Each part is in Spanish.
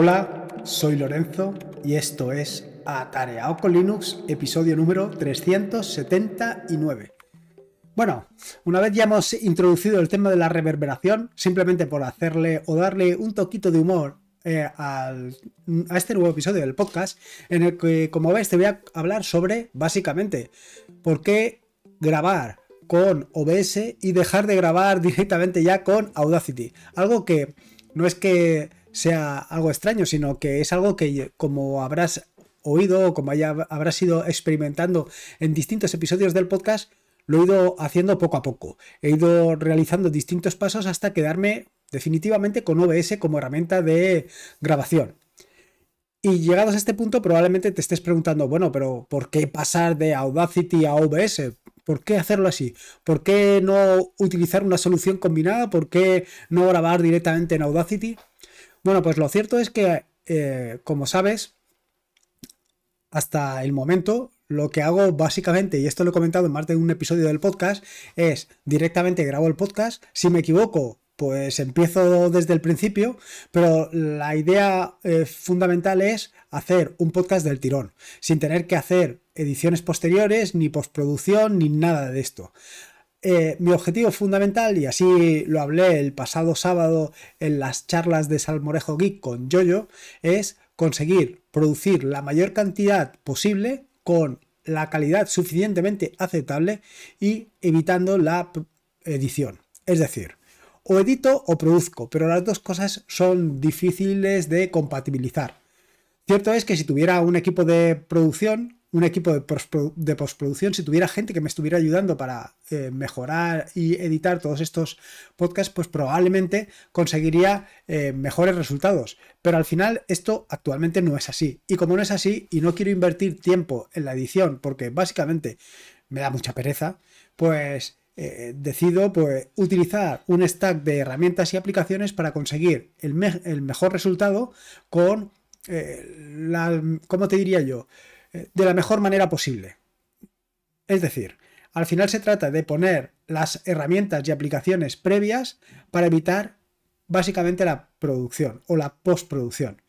Hola, soy Lorenzo y esto es Atareado con Linux, episodio número 379. Bueno, una vez ya hemos introducido el tema de la reverberación, simplemente por hacerle o darle un toquito de humor eh, a este nuevo episodio del podcast, en el que, como veis, te voy a hablar sobre, básicamente, por qué grabar con OBS y dejar de grabar directamente ya con Audacity. Algo que no es que sea algo extraño, sino que es algo que como habrás oído o como habrás ido experimentando en distintos episodios del podcast, lo he ido haciendo poco a poco. He ido realizando distintos pasos hasta quedarme definitivamente con OBS como herramienta de grabación. Y llegados a este punto probablemente te estés preguntando, bueno, pero ¿por qué pasar de Audacity a OBS? ¿Por qué hacerlo así? ¿Por qué no utilizar una solución combinada? ¿Por qué no grabar directamente en Audacity? Bueno, pues lo cierto es que, eh, como sabes, hasta el momento lo que hago básicamente, y esto lo he comentado en más de un episodio del podcast, es directamente grabo el podcast, si me equivoco, pues empiezo desde el principio, pero la idea eh, fundamental es hacer un podcast del tirón, sin tener que hacer ediciones posteriores, ni postproducción, ni nada de esto. Eh, mi objetivo fundamental, y así lo hablé el pasado sábado en las charlas de Salmorejo Geek con Jojo, es conseguir producir la mayor cantidad posible con la calidad suficientemente aceptable y evitando la edición. Es decir, o edito o produzco, pero las dos cosas son difíciles de compatibilizar. Cierto es que si tuviera un equipo de producción, un equipo de, postproducción, si tuviera gente que me estuviera ayudando para eh, mejorar y editar todos estos podcasts, pues probablemente conseguiría eh, mejores resultados. Pero al final esto actualmente no es así. Y como no es así y no quiero invertir tiempo en la edición porque básicamente me da mucha pereza, pues eh, decido pues, utilizar un stack de herramientas y aplicaciones para conseguir el, mejor resultado con, la, ¿cómo te diría yo? de la mejor manera posible. Es decir, al final se trata de poner las herramientas y aplicaciones previas para evitar básicamente la producción o la postproducción.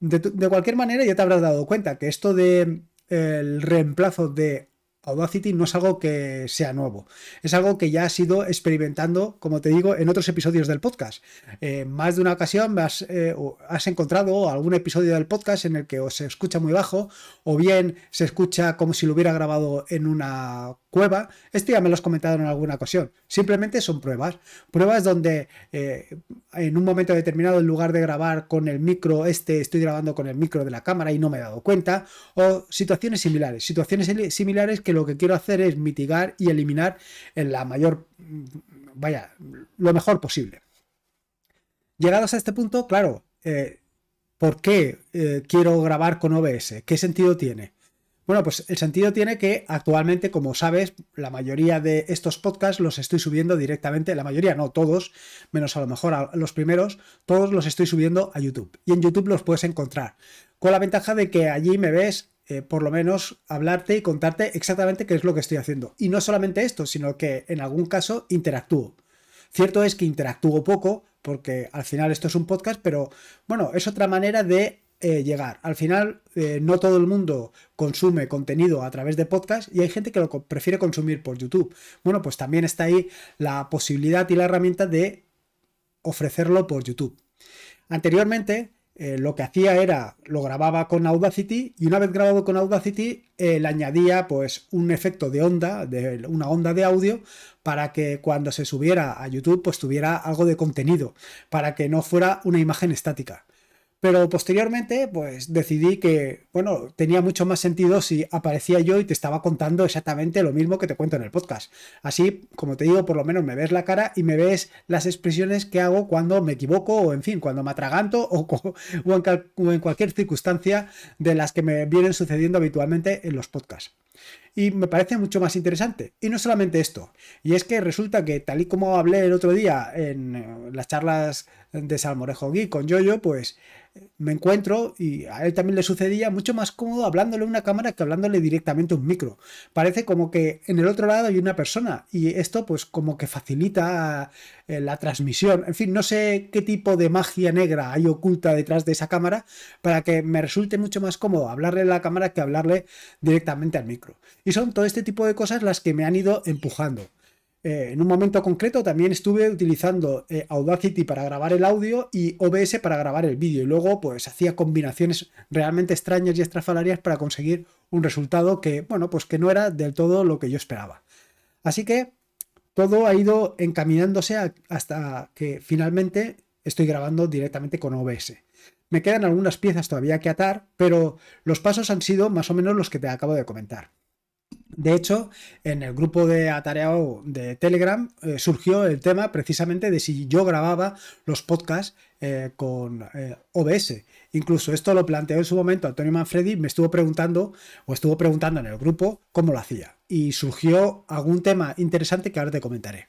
De, de cualquier manera, ya te habrás dado cuenta que esto de eh, el reemplazo de Audacity no es algo que sea nuevo, es algo que ya has ido experimentando, como te digo, en otros episodios del podcast. más de una ocasión has, eh, has, encontrado algún episodio del podcast en el que o se escucha muy bajo o bien se escucha como si lo hubiera grabado en una cueva. Esto ya me lo has comentado en alguna ocasión. Simplemente son pruebas, pruebas donde eh, en un momento determinado, en lugar de grabar con el micro este, estoy grabando con el micro de la cámara y no me he dado cuenta, o situaciones similares, situaciones similares que lo que quiero hacer es mitigar y eliminar en la mayor, vaya, lo mejor posible. Llegados a este punto, claro, eh, ¿por qué eh, quiero grabar con OBS? ¿Qué sentido tiene? Bueno, pues el sentido tiene que actualmente, como sabes, la mayoría de estos podcasts los estoy subiendo directamente, la mayoría no, todos, menos a lo mejor a los primeros, todos los estoy subiendo a YouTube. Y en YouTube los puedes encontrar. Con la ventaja de que allí me ves eh, por lo menos hablarte y contarte exactamente qué es lo que estoy haciendo. Y no solamente esto, sino que en algún caso interactúo. Cierto es que interactúo poco, porque al final esto es un podcast, pero bueno, es otra manera de eh, llegar. Al final, eh, no todo el mundo consume contenido a través de podcast y hay gente que lo prefiere consumir por YouTube. Bueno, pues también está ahí la posibilidad y la herramienta de ofrecerlo por YouTube. Anteriormente eh, lo que hacía era, lo grababa con Audacity y una vez grabado con Audacity eh, le añadía pues un efecto de onda, de una onda de audio, para que cuando se subiera a YouTube pues tuviera algo de contenido, para que no fuera una imagen estática. Pero posteriormente, pues decidí que, bueno, tenía mucho más sentido si aparecía yo y te estaba contando exactamente lo mismo que te cuento en el podcast. Así, como te digo, por lo menos me ves la cara y me ves las expresiones que hago cuando me equivoco o, en fin, cuando me atraganto o, o en cualquier circunstancia de las que me vienen sucediendo habitualmente en los podcasts y me parece mucho más interesante. Y no solamente esto, y es que resulta que tal y como hablé el otro día en eh, las charlas de Salmorejo Gui con Jojo, pues me encuentro, y a él también le sucedía, mucho más cómodo hablándole a una cámara que hablándole directamente a un micro. Parece como que en el otro lado hay una persona y esto pues como que facilita eh, la transmisión. En fin, no sé qué tipo de magia negra hay oculta detrás de esa cámara para que me resulte mucho más cómodo hablarle a la cámara que hablarle directamente al micro. Y son todo este tipo de cosas las que me han ido empujando. Eh, en un momento concreto también estuve utilizando eh, Audacity para grabar el audio y OBS para grabar el vídeo. Y luego pues hacía combinaciones realmente extrañas y estrafalarias para conseguir un resultado que, bueno, pues que no era del todo lo que yo esperaba. Así que todo ha ido encaminándose hasta que finalmente estoy grabando directamente con OBS. Me quedan algunas piezas todavía que atar, pero los pasos han sido más o menos los que te acabo de comentar. De hecho, en el grupo de Atareado de Telegram eh, surgió el tema precisamente de si yo grababa los podcasts eh, con eh, OBS. Incluso esto lo planteó en su momento Antonio Manfredi, me estuvo preguntando o estuvo preguntando en el grupo cómo lo hacía. Y surgió algún tema interesante que ahora te comentaré.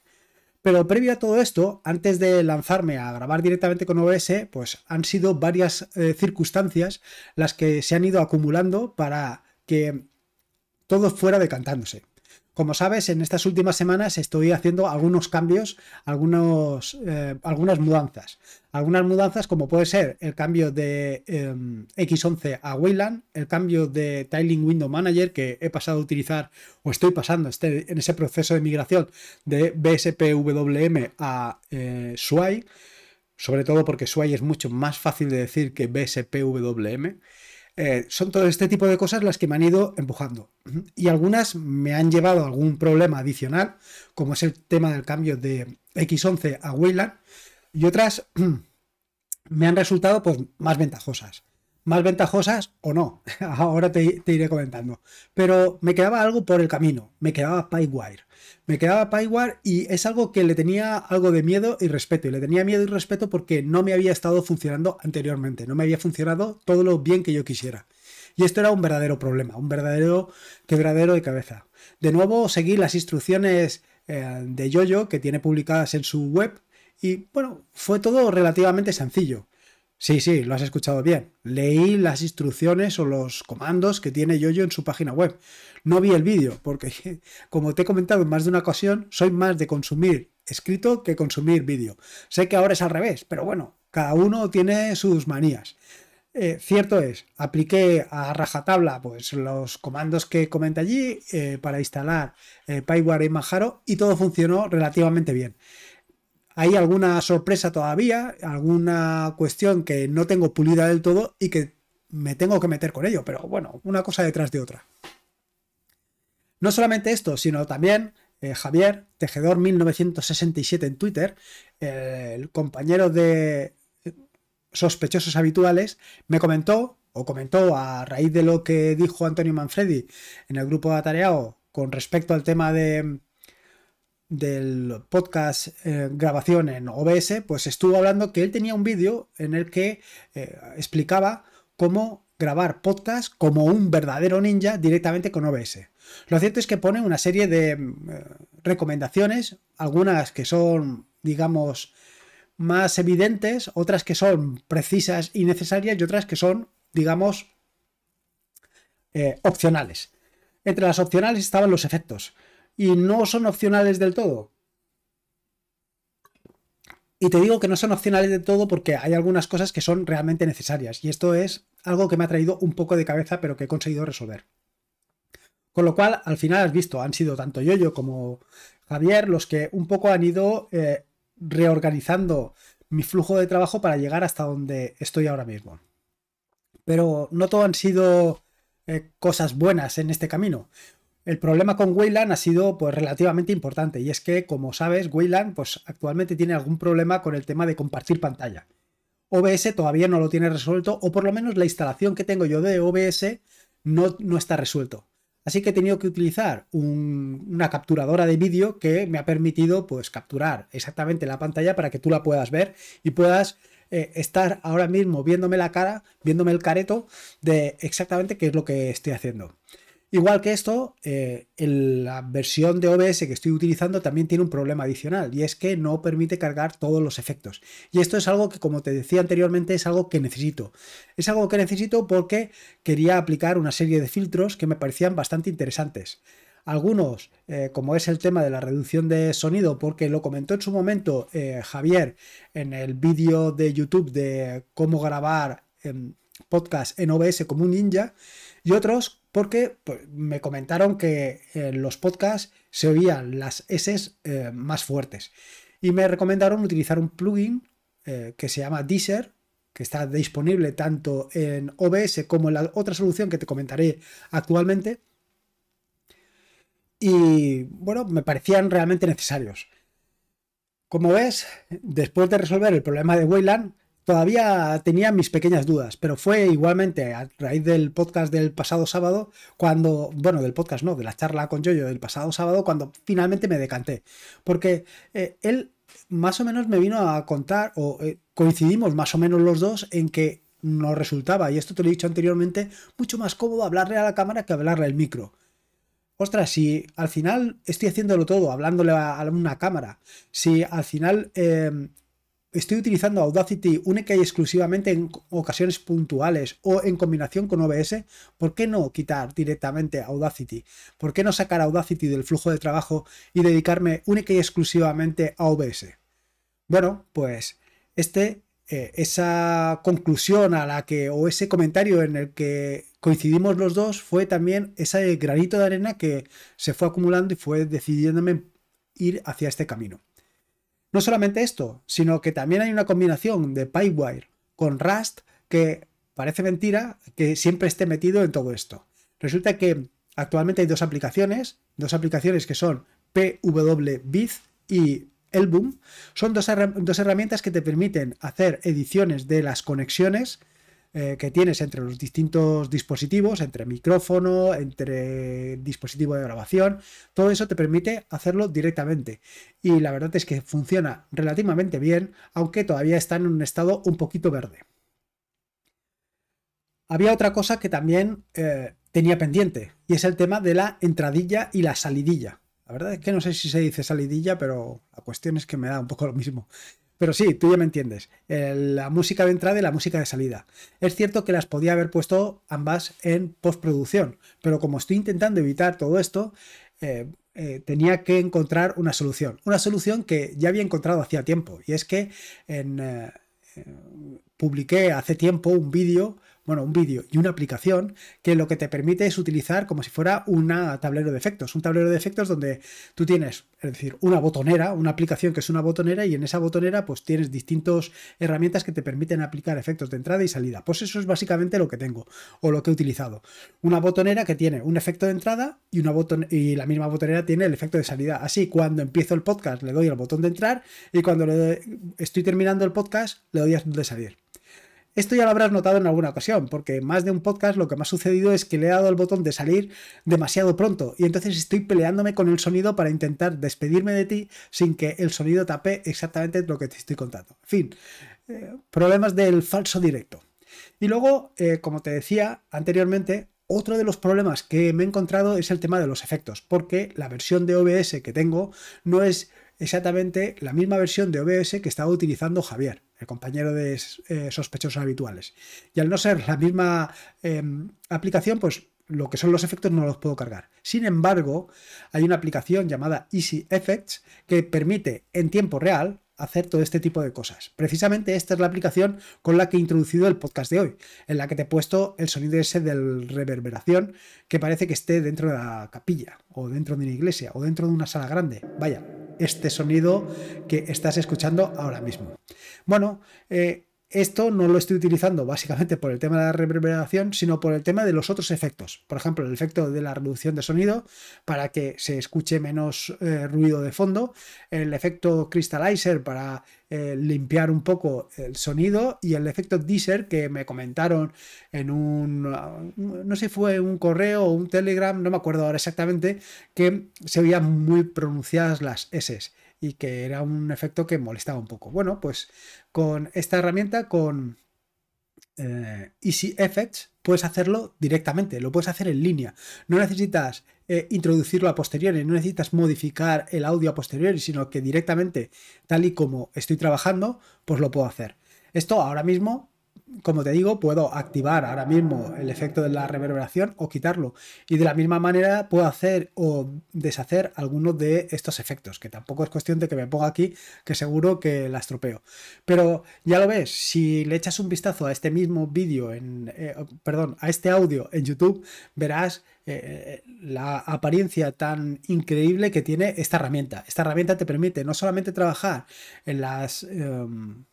Pero previo a todo esto, antes de lanzarme a grabar directamente con OBS, pues han sido varias circunstancias las que se han ido acumulando para que todo fuera decantándose. Como sabes, en estas últimas semanas estoy haciendo algunos cambios, algunos, eh, algunas mudanzas. Algunas mudanzas como puede ser el cambio de eh, X11 a Wayland, el cambio de Tiling Window Manager que he pasado a utilizar o estoy pasando este, en ese proceso de migración de BSPWM a eh, sobre todo porque SWI es mucho más fácil de decir que BSPWM. Eh, son todo este tipo de cosas las que me han ido empujando. Y algunas me han llevado a algún problema adicional, como es el tema del cambio de X11 a Wayland, y otras me han resultado pues, más ventajosas más ventajosas o no. Ahora te, iré comentando. Pero me quedaba algo por el camino. Me quedaba PyWire. Me quedaba PyWire y es algo que le tenía algo de miedo y respeto. Y le tenía miedo y respeto porque no me había estado funcionando anteriormente. No me había funcionado todo lo bien que yo quisiera. Y esto era un verdadero problema, un verdadero quebradero de cabeza. De nuevo, seguí las instrucciones eh, de Yoyo que tiene publicadas en su web. Y bueno, fue todo relativamente sencillo. Sí, sí, lo has escuchado bien. Leí las instrucciones o los comandos que tiene Yoyo en su página web. No vi el vídeo porque, como te he comentado en más de una ocasión, soy más de consumir escrito que consumir vídeo. Sé que ahora es al revés, pero bueno, cada uno tiene sus manías. Eh, cierto es, apliqué a rajatabla pues, los comandos que comenta allí eh, para instalar eh, Pyware y Manjaro y todo funcionó relativamente bien hay alguna sorpresa todavía, alguna cuestión que no tengo pulida del todo y que me tengo que meter con ello, pero bueno, una cosa detrás de otra. No solamente esto, sino también eh, Javier, Tejedor 1967 en Twitter, el compañero de eh, sospechosos habituales, me comentó, o comentó a raíz de lo que dijo Antonio Manfredi en el grupo de Atareado con respecto al tema de, del podcast eh, grabación en OBS, pues estuvo hablando que él tenía un vídeo en el que eh, explicaba cómo grabar podcast como un verdadero ninja directamente con OBS. Lo cierto es que pone una serie de eh, recomendaciones, algunas que son, digamos, más evidentes, otras que son precisas y necesarias y otras que son, digamos, opcionales. Entre las opcionales estaban los efectos y no son opcionales del todo. Y te digo que no son opcionales del todo porque hay algunas cosas que son realmente necesarias. Y esto es algo que me ha traído un poco de cabeza, pero que he conseguido resolver. Con lo cual, al final has visto, han sido tanto yo yo como Javier los que un poco han ido eh, reorganizando mi flujo de trabajo para llegar hasta donde estoy ahora mismo. Pero no todo han sido eh, cosas buenas en este camino. El problema con Wayland ha sido pues, relativamente importante y es que, como sabes, Wayland pues, actualmente tiene algún problema con el tema de compartir pantalla. OBS todavía no lo tiene resuelto o por lo menos la instalación que tengo yo de OBS no, está resuelto. Así que he tenido que utilizar una capturadora de vídeo que me ha permitido pues, capturar exactamente la pantalla para que tú la puedas ver y puedas eh, estar ahora mismo viéndome la cara, viéndome el careto de exactamente qué es lo que estoy haciendo. Igual que esto, eh, la versión de OBS que estoy utilizando también tiene un problema adicional y es que no permite cargar todos los efectos. Y esto es algo que, como te decía anteriormente, es algo que necesito. Es algo que necesito porque quería aplicar una serie de filtros que me parecían bastante interesantes. Algunos, eh, como es el tema de la reducción de sonido, porque lo comentó en su momento eh, Javier en el vídeo de YouTube de cómo grabar em, podcast en OBS como un ninja, y otros porque pues, me comentaron que en eh, los podcasts se oían las S eh, más fuertes. Y me recomendaron utilizar un plugin eh, que se llama Deezer, que está disponible tanto en OBS como en la otra solución que te comentaré actualmente. Y bueno, me parecían realmente necesarios. Como ves, después de resolver el problema de Wayland, todavía tenía mis pequeñas dudas, pero fue igualmente a raíz del podcast del pasado sábado, cuando, bueno, del podcast no, de la charla con Jojo del pasado sábado, cuando finalmente me decanté. Porque eh, él más o menos me vino a contar, o eh, coincidimos más o menos los dos en que nos resultaba, y esto te lo he dicho anteriormente, mucho más cómodo hablarle a la cámara que hablarle al micro. Ostras, si al final estoy haciéndolo todo, hablándole a, una cámara, si al final em, estoy utilizando Audacity única y exclusivamente en ocasiones puntuales o en combinación con OBS, ¿por qué no quitar directamente Audacity? ¿Por qué no sacar Audacity del flujo de trabajo y dedicarme única y exclusivamente a OBS? Bueno, pues este, eh, esa conclusión a la que, o ese comentario en el que coincidimos los dos fue también ese granito de arena que se fue acumulando y fue decidiéndome ir hacia este camino. No solamente esto, sino que también hay una combinación de Pywire con Rust que parece mentira que siempre esté metido en todo esto. Resulta que actualmente hay dos aplicaciones, dos aplicaciones que son PWBiz y Elboom. Son dos, dos herramientas que te permiten hacer ediciones de las conexiones eh, que tienes entre los distintos dispositivos, entre micrófono, entre dispositivo de grabación, todo eso te permite hacerlo directamente. Y la verdad es que funciona relativamente bien, aunque todavía está en un estado un poquito verde. Había otra cosa que también eh, tenía pendiente, y es el tema de la entradilla y la salidilla. La verdad es que no sé si se dice salidilla, pero la cuestión es que me da un poco lo mismo. Pero sí, tú ya me entiendes. la música de entrada y la música de salida. Es cierto que las podía haber puesto ambas en postproducción, pero como estoy intentando evitar todo esto, eh, eh, tenía que encontrar una solución. Una solución que ya había encontrado hacía tiempo. Y es que en, eh, publiqué hace tiempo un vídeo bueno, un vídeo y una aplicación que lo que te permite es utilizar como si fuera un tablero de efectos, un tablero de efectos donde tú tienes, es decir, una botonera, una aplicación que es una botonera y en esa botonera pues tienes distintas herramientas que te permiten aplicar efectos de entrada y salida. Pues eso es básicamente lo que tengo o lo que he utilizado. Una botonera que tiene un efecto de entrada y, una botón, y la misma botonera tiene el efecto de salida. Así, cuando empiezo el podcast le doy al botón de entrar y cuando estoy terminando el podcast le doy al de salir. Esto ya lo habrás notado en alguna ocasión, porque más de un podcast lo que me ha sucedido es que le he dado el botón de salir demasiado pronto y entonces estoy peleándome con el sonido para intentar despedirme de ti sin que el sonido tape exactamente lo que te estoy contando. En fin, eh, problemas del falso directo. Y luego, eh, como te decía anteriormente, otro de los problemas que me he encontrado es el tema de los efectos, porque la versión de OBS que tengo no es exactamente la misma versión de OBS que estaba utilizando Javier, el compañero de eh, sospechosos habituales. Y al no ser la misma em, aplicación, pues lo que son los efectos no los puedo cargar. Sin embargo, hay una aplicación llamada Easy Effects que permite en tiempo real hacer todo este tipo de cosas. Precisamente esta es la aplicación con la que he introducido el podcast de hoy, en la que te he puesto el sonido ese de reverberación que parece que esté dentro de la capilla o dentro de una iglesia o dentro de una sala grande. Vaya, este sonido que estás escuchando ahora mismo. Bueno, eh, esto no lo estoy utilizando básicamente por el tema de la reverberación, sino por el tema de los otros efectos. Por ejemplo, el efecto de la reducción de sonido para que se escuche menos eh, ruido de fondo, el efecto crystallizer para eh, limpiar un poco el sonido y el efecto deezer que me comentaron en un, no sé, fue un correo o un telegram, no me acuerdo ahora exactamente, que se veían muy pronunciadas las S y que era un efecto que molestaba un poco. Bueno, pues con esta herramienta, con eh, Easy Effects, puedes hacerlo directamente, lo puedes hacer en línea. No necesitas eh, introducirlo a posteriori, no necesitas modificar el audio a posteriori, sino que directamente, tal y como estoy trabajando, pues lo puedo hacer. Esto ahora mismo como te digo, puedo activar ahora mismo el efecto de la reverberación o quitarlo. Y de la misma manera puedo hacer o deshacer algunos de estos efectos, que tampoco es cuestión de que me ponga aquí, que seguro que la estropeo. Pero ya lo ves, si le echas un vistazo a este mismo vídeo, en, eh, perdón, a este audio en YouTube, verás eh, eh, la apariencia tan increíble que tiene esta herramienta. Esta herramienta te permite no solamente trabajar en las... Em,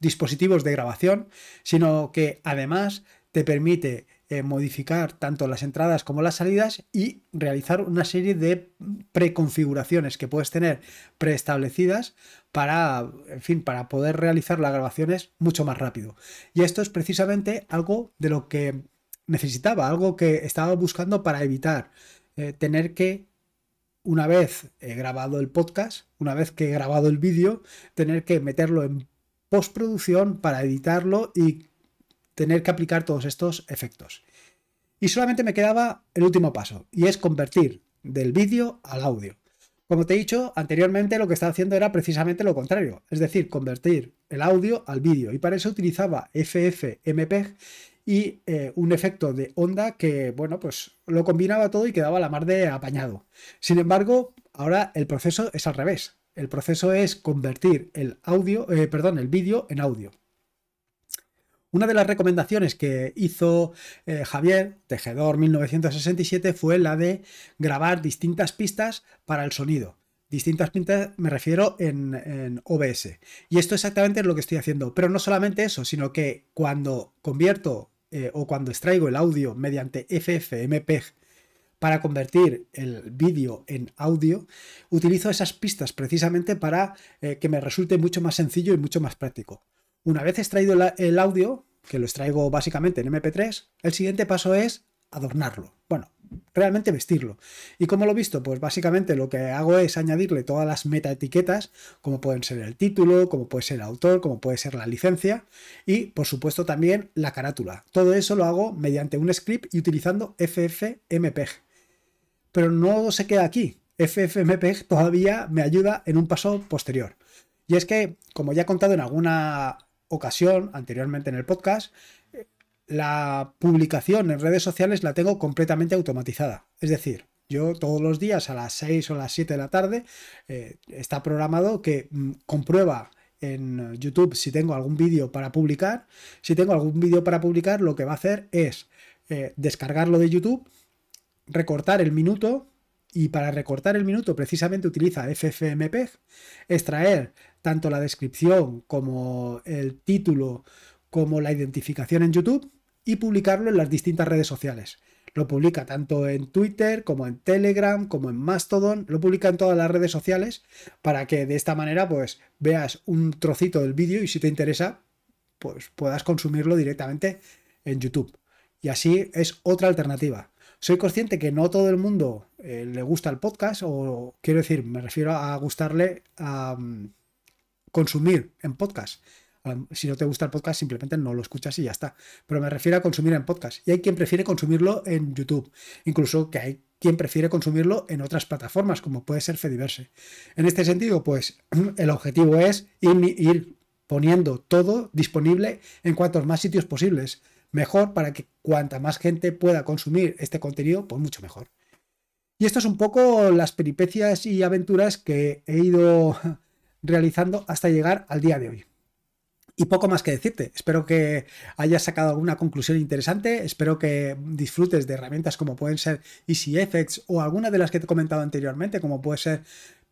dispositivos de grabación, sino que además te permite eh, modificar tanto las entradas como las salidas y realizar una serie de preconfiguraciones que puedes tener preestablecidas para, fin, para poder realizar las grabaciones mucho más rápido. Y esto es precisamente algo de lo que necesitaba, algo que estaba buscando para evitar eh, tener que una vez he eh, grabado el podcast, una vez que he grabado el vídeo, tener que meterlo en postproducción para editarlo y tener que aplicar todos estos efectos. Y solamente me quedaba el último paso, y es convertir del vídeo al audio. Como te he dicho anteriormente, lo que estaba haciendo era precisamente lo contrario, es decir, convertir el audio al vídeo. Y para eso utilizaba FFmpeg y eh, un efecto de onda que, bueno, pues lo combinaba todo y quedaba la mar de apañado. Sin embargo, ahora el proceso es al revés. El proceso es convertir el audio, eh, perdón, el vídeo en audio. Una de las recomendaciones que hizo eh, Javier Tejedor 1967 fue la de grabar distintas pistas para el sonido. Distintas pistas me refiero en, OBS. Y esto exactamente es lo que estoy haciendo. Pero no solamente eso, sino que cuando convierto eh, o cuando extraigo el audio mediante FFmpeg para convertir el vídeo en audio, utilizo esas pistas precisamente para eh, que me resulte mucho más sencillo y mucho más práctico. Una vez extraído el audio, que lo extraigo básicamente en MP3, el siguiente paso es adornarlo. Bueno, realmente vestirlo. ¿Y como lo he visto? Pues básicamente lo que hago es añadirle todas las metaetiquetas, como pueden ser el título, como puede ser el autor, como puede ser la licencia y por supuesto también la carátula. Todo eso lo hago mediante un script y utilizando FFmpeg pero no se queda aquí. FFmpeg todavía me ayuda en un paso posterior. Y es que, como ya he contado en alguna ocasión anteriormente en el podcast, la publicación en redes sociales la tengo completamente automatizada. Es decir, yo todos los días a las 6 o las 7 de la tarde eh, está programado que mm, comprueba en YouTube si tengo algún vídeo para publicar. Si tengo algún vídeo para publicar, lo que va a hacer es eh, descargarlo de YouTube recortar el minuto y para recortar el minuto precisamente utiliza FFmpeg, extraer tanto la descripción como el título como la identificación en YouTube y publicarlo en las distintas redes sociales. Lo publica tanto en Twitter como en Telegram, como en Mastodon, lo publica en todas las redes sociales para que de esta manera pues veas un trocito del vídeo y si te interesa pues puedas consumirlo directamente en YouTube. Y así es otra alternativa. Soy consciente que no todo el mundo eh, le gusta el podcast, o quiero decir, me refiero a gustarle a consumir en podcast. si no te gusta el podcast, simplemente no lo escuchas y ya está. Pero me refiero a consumir en podcast. Y hay quien prefiere consumirlo en YouTube. Incluso que hay quien prefiere consumirlo en otras plataformas, como puede ser Fediverse. En este sentido, pues el objetivo es ir poniendo todo disponible en cuantos más sitios posibles mejor para que cuanta más gente pueda consumir este contenido, pues mucho mejor. Y esto es un poco las peripecias y aventuras que he ido realizando hasta llegar al día de hoy. Y poco más que decirte. Espero que hayas sacado alguna conclusión interesante. Espero que disfrutes de herramientas como pueden ser EasyFX o alguna de las que te he comentado anteriormente, como puede ser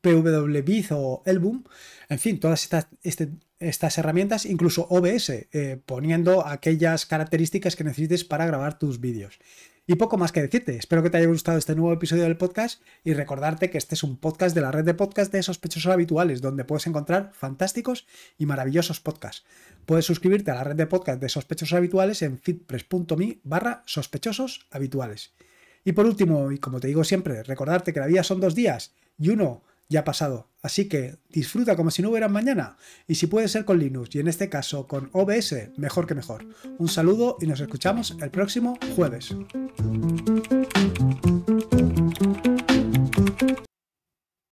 PWBiz o Elboom. En fin, todas estas, este estas herramientas, incluso OBS, eh, poniendo aquellas características que necesites para grabar tus vídeos. Y poco más que decirte, espero que te haya gustado este nuevo episodio del podcast y recordarte que este es un podcast de la red de podcast de sospechosos habituales, donde puedes encontrar fantásticos y maravillosos podcasts. Puedes suscribirte a la red de podcast de sospechosos habituales en fitpress.me barra sospechosos habituales. Y por último, y como te digo siempre, recordarte que la vida son dos días y uno ya ha pasado. Así que disfruta como si no hubiera mañana. Y si puede ser con Linux y en este caso con OBS, mejor que mejor. Un saludo y nos escuchamos el próximo jueves.